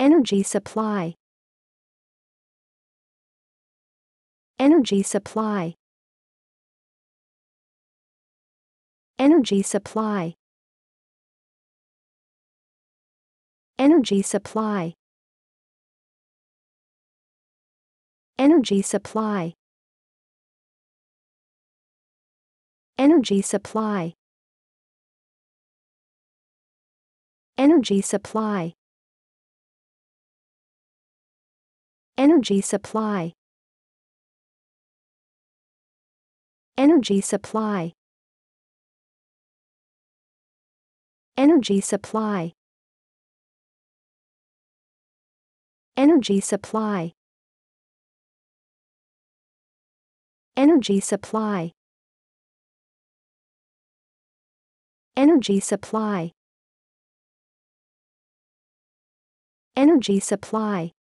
Energy supply. Energy supply. Energy supply. Energy supply. Energy supply. Energy supply. Energy supply. Energy supply. Energy supply. Energy supply. Energy supply. Energy supply. Energy supply. Energy supply.